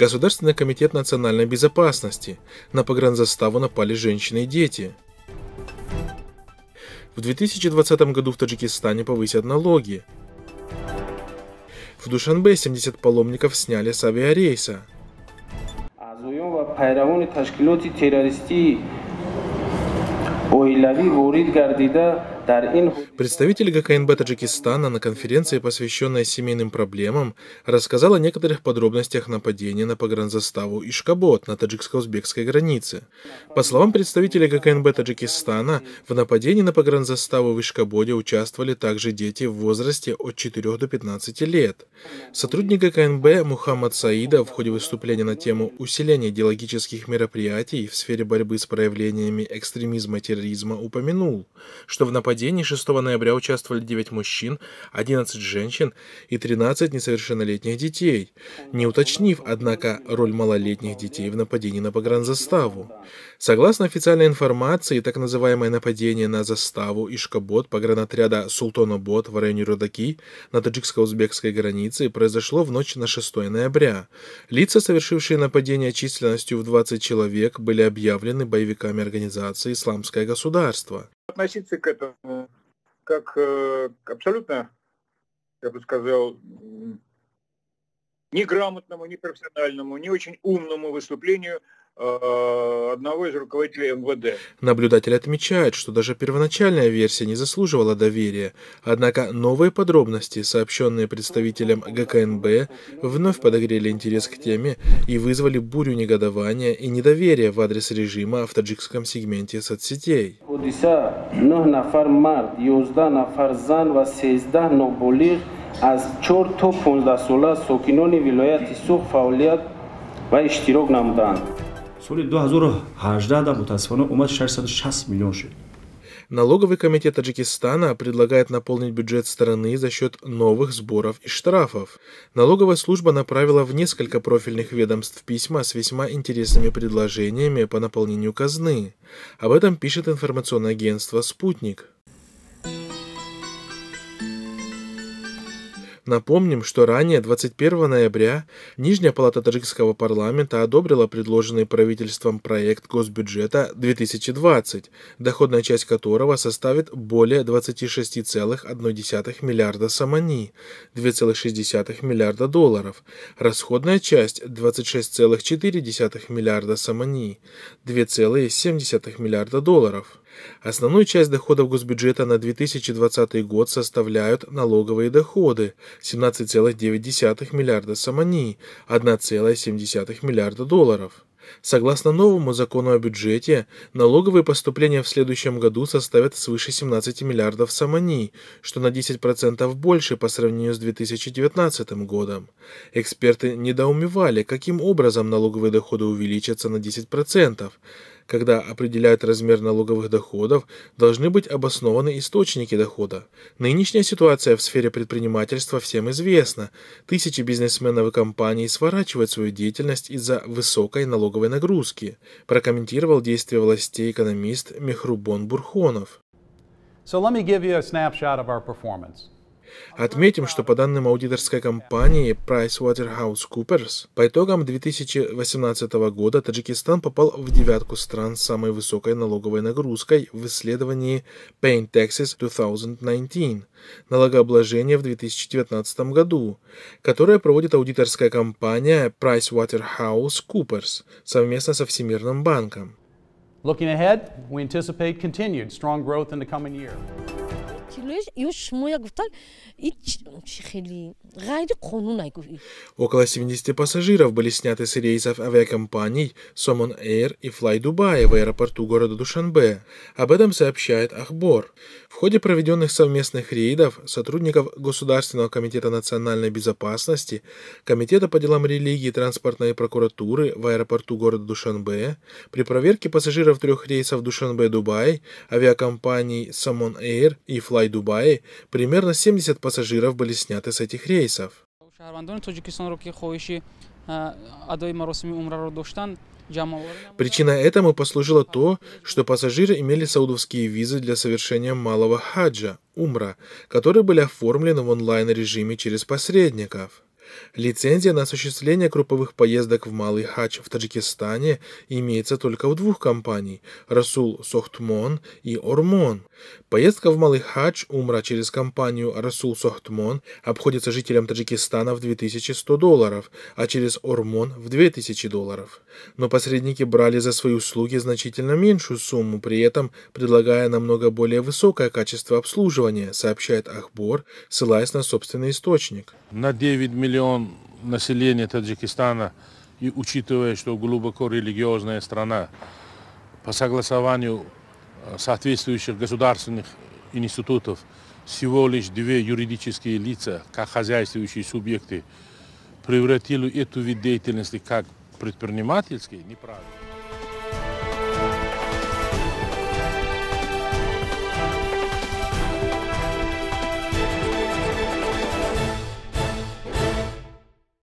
Государственный комитет национальной безопасности. На погранзаставу напали женщины и дети. В 2020 году в Таджикистане повысят налоги. В Душанбе 70 паломников сняли с авиарейса. Ну, Представитель ГКНБ Таджикистана на конференции, посвященной семейным проблемам, рассказал о некоторых подробностях нападения на погранзаставу Ишкабот на таджикско-узбекской границе. По словам представителя ГКНБ Таджикистана, в нападении на погранзаставу в Ишкабоде участвовали также дети в возрасте от 4 до 15 лет. Сотрудник ГКНБ Мухаммад Саида в ходе выступления на тему усиления идеологических мероприятий в сфере борьбы с проявлениями экстремизма и терроризма упомянул, что в нападении нападении 6 ноября участвовали 9 мужчин, 11 женщин и 13 несовершеннолетних детей, не уточнив, однако, роль малолетних детей в нападении на погранзаставу. Согласно официальной информации, так называемое нападение на заставу Ишкабот погранотряда Султонобот в районе Родаки на таджикско-узбекской границе произошло в ночь на 6 ноября. Лица, совершившие нападение численностью в 20 человек, были объявлены боевиками организации «Исламское государство» относиться к этому как э, абсолютно, я бы сказал, неграмотному, непрофессиональному, не очень умному выступлению – Э, одного из руководителей МВД. Наблюдатель отмечает, что даже первоначальная версия не заслуживала доверия, однако новые подробности, сообщенные представителям ГКНБ, вновь подогрели интерес к теме и вызвали бурю негодования и недоверия в адрес режима в таджикском сегменте соцсетей. از 4 تا Соли 2018 мутасфана умат 660 миллион шит. Налоговый комитет Таджикистана предлагает наполнить бюджет страны за счет новых сборов и штрафов. Налоговая служба направила в несколько профильных ведомств письма с весьма интересными предложениями по наполнению казны. Об этом пишет информационное агентство «Спутник». Напомним, что ранее 21 ноября Нижняя палата таджикского парламента одобрила предложенный правительством проект госбюджета 2020, доходная часть которого составит более 26,1 миллиарда самани, 2,6 миллиарда долларов, расходная часть 26,4 миллиарда самани, 2,7 миллиарда долларов. Основную часть доходов госбюджета на 2020 год составляют налоговые доходы 17,9 миллиарда самани, 1,7 миллиарда долларов. Согласно новому закону о бюджете, налоговые поступления в следующем году составят свыше 17 миллиардов самани, что на 10% больше по сравнению с 2019 годом. Эксперты недоумевали, каким образом налоговые доходы увеличатся на 10% когда определяют размер налоговых доходов, должны быть обоснованы источники дохода. Нынешняя ситуация в сфере предпринимательства всем известна. Тысячи бизнесменов и компаний сворачивают свою деятельность из-за высокой налоговой нагрузки, прокомментировал действия властей экономист Мехрубон Бурхонов. So let me give you a snapshot of our performance. Отметим, что по данным аудиторской компании PricewaterhouseCoopers, по итогам 2018 года Таджикистан попал в девятку стран с самой высокой налоговой нагрузкой в исследовании Paying Taxes 2019 налогообложение в 2019 году, которое проводит аудиторская компания PricewaterhouseCoopers совместно со Всемирным банком. Looking ahead, we anticipate continued strong growth in the coming year. Ну, Около 70 пассажиров были сняты с рейсов авиакомпаний Сомон Air и Fly Dubai в аэропорту города Душанбе. Об этом сообщает Ахбор. В ходе проведенных совместных рейдов сотрудников Государственного комитета национальной безопасности, Комитета по делам религии, транспортной прокуратуры в аэропорту города Душанбе, при проверке пассажиров трех рейсов Душанбе-Дубай, авиакомпаний Самон Air и Fly Дубае примерно 70 пассажиров были сняты с этих рейсов. Э, Причиной этому послужило то, что пассажиры имели саудовские визы для совершения малого хаджа, умра, которые были оформлены в онлайн-режиме через посредников. Лицензия на осуществление групповых поездок в Малый Хач в Таджикистане имеется только у двух компаний – Расул Сохтмон и Ормон. Поездка в Малый Хач Умра через компанию Расул Сохтмон обходится жителям Таджикистана в 2100 долларов, а через Ормон в 2000 долларов. Но посредники брали за свои услуги значительно меньшую сумму, при этом предлагая намного более высокое качество обслуживания, сообщает Ахбор, ссылаясь на собственный источник. На 9 миллионов миллион населения Таджикистана, и учитывая, что глубоко религиозная страна, по согласованию э, соответствующих государственных институтов, всего лишь две юридические лица, как хозяйствующие субъекты, превратили эту вид деятельности как предпринимательский, неправильно.